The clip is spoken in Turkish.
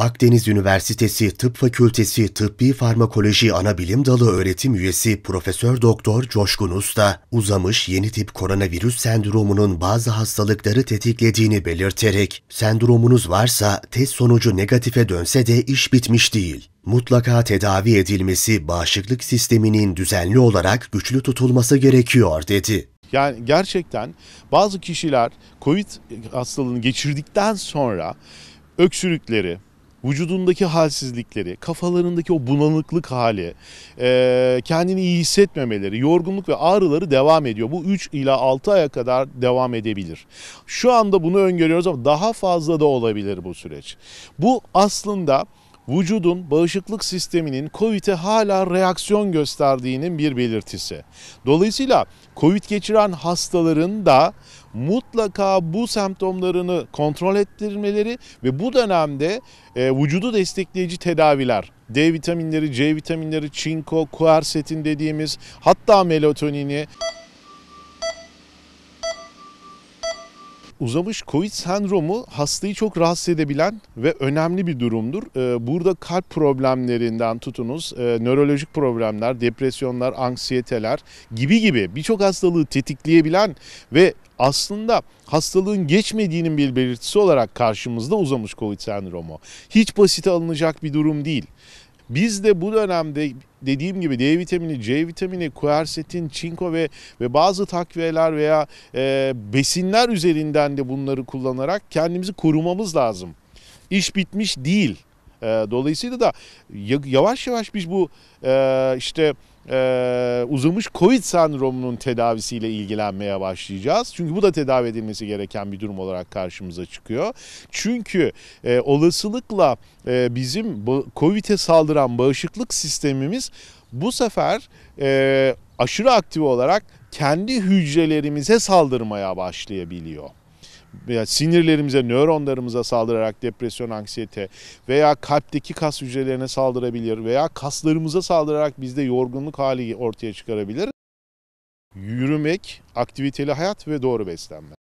Akdeniz Üniversitesi Tıp Fakültesi Tıbbi Farmakoloji Anabilim Dalı öğretim üyesi Profesör Doktor Coşkun Usta, uzamış yeni tip koronavirüs sendromunun bazı hastalıkları tetiklediğini belirterek, sendromunuz varsa test sonucu negatife dönse de iş bitmiş değil. Mutlaka tedavi edilmesi, bağışıklık sisteminin düzenli olarak güçlü tutulması gerekiyor dedi. Yani gerçekten bazı kişiler COVID hastalığını geçirdikten sonra öksürükleri, vücudundaki halsizlikleri, kafalarındaki o bunalıklık hali, e, kendini iyi hissetmemeleri, yorgunluk ve ağrıları devam ediyor. Bu 3 ila 6 aya kadar devam edebilir. Şu anda bunu öngörüyoruz ama daha fazla da olabilir bu süreç. Bu aslında vücudun bağışıklık sisteminin COVID'e hala reaksiyon gösterdiğinin bir belirtisi. Dolayısıyla COVID geçiren hastaların da mutlaka bu semptomlarını kontrol ettirmeleri ve bu dönemde e, vücudu destekleyici tedaviler, D vitaminleri, C vitaminleri, çinko, kuarsetin dediğimiz hatta melatonini Uzamış COVID sendromu hastayı çok rahatsız edebilen ve önemli bir durumdur. Ee, burada kalp problemlerinden tutunuz, e, nörolojik problemler, depresyonlar, anksiyeteler gibi gibi birçok hastalığı tetikleyebilen ve aslında hastalığın geçmediğinin bir belirtisi olarak karşımızda uzamış COVID sendromu. Hiç basite alınacak bir durum değil. Biz de bu dönemde dediğim gibi D vitamini, C vitamini, kuersetin, çinko ve ve bazı takviyeler veya e, besinler üzerinden de bunları kullanarak kendimizi korumamız lazım. İş bitmiş değil. E, dolayısıyla da yavaş yavaş biz bu e, işte e, uzamış COVID sendromunun tedavisiyle ilgilenmeye başlayacağız. Çünkü bu da tedavi edilmesi gereken bir durum olarak karşımıza çıkıyor. Çünkü e, olasılıkla e, bizim COVID'e saldıran bağışıklık sistemimiz bu sefer e, aşırı aktif olarak kendi hücrelerimize saldırmaya başlayabiliyor veya sinirlerimize, nöronlarımıza saldırarak depresyon, anksiyete veya kalpteki kas hücrelerine saldırabilir veya kaslarımıza saldırarak bizde yorgunluk hali ortaya çıkarabilir. Yürümek, aktiviteli hayat ve doğru beslenme.